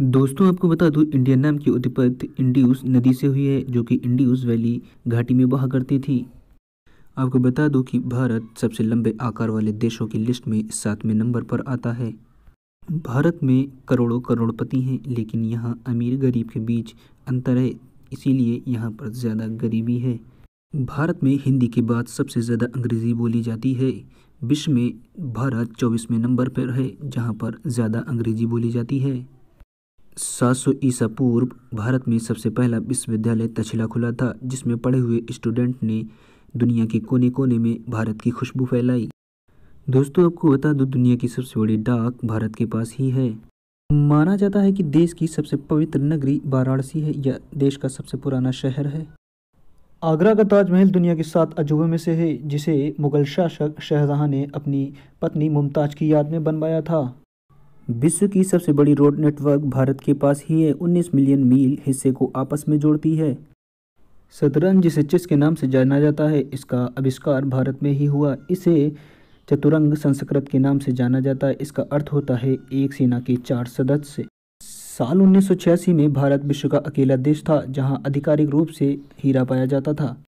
दोस्तों आपको बता दूं इंडियन नाम की उत्पत्ति इंडियूस नदी से हुई है जो कि इंडियूस वैली घाटी में बहा करती थी आपको बता दूं कि भारत सबसे लंबे आकार वाले देशों की लिस्ट में सातवें नंबर पर आता है भारत में करोड़ों करोड़पति हैं लेकिन यहाँ अमीर गरीब के बीच अंतर है इसीलिए यहाँ पर ज़्यादा गरीबी है भारत में हिंदी के बाद सबसे ज़्यादा अंग्रेज़ी बोली जाती है विश्व में भारत चौबीसवें नंबर पर है जहाँ पर ज़्यादा अंग्रेज़ी बोली जाती है सात सौ ईसा पूर्व भारत में सबसे पहला विश्वविद्यालय तछिला खुला था जिसमें पढ़े हुए स्टूडेंट ने दुनिया के कोने कोने में भारत की खुशबू फैलाई दोस्तों आपको बता दो दुनिया की सबसे बड़ी डाक भारत के पास ही है माना जाता है कि देश की सबसे पवित्र नगरी वाराणसी है या देश का सबसे पुराना शहर है आगरा का ताजमहल दुनिया के सात अजूबों में से है जिसे मुगल शासक शाहजहां ने अपनी पत्नी मुमताज की याद में बनवाया था विश्व की सबसे बड़ी रोड नेटवर्क भारत के पास ही है 19 मिलियन मील हिस्से को आपस में जोड़ती है शतरंज जिसे चेस के नाम से जाना जाता है इसका आविष्कार भारत में ही हुआ इसे चतुरंग संस्कृत के नाम से जाना जाता है इसका अर्थ होता है एक सेना के चार सदस्य साल उन्नीस में भारत विश्व का अकेला देश था जहां आधिकारिक रूप से हीरा पाया जाता था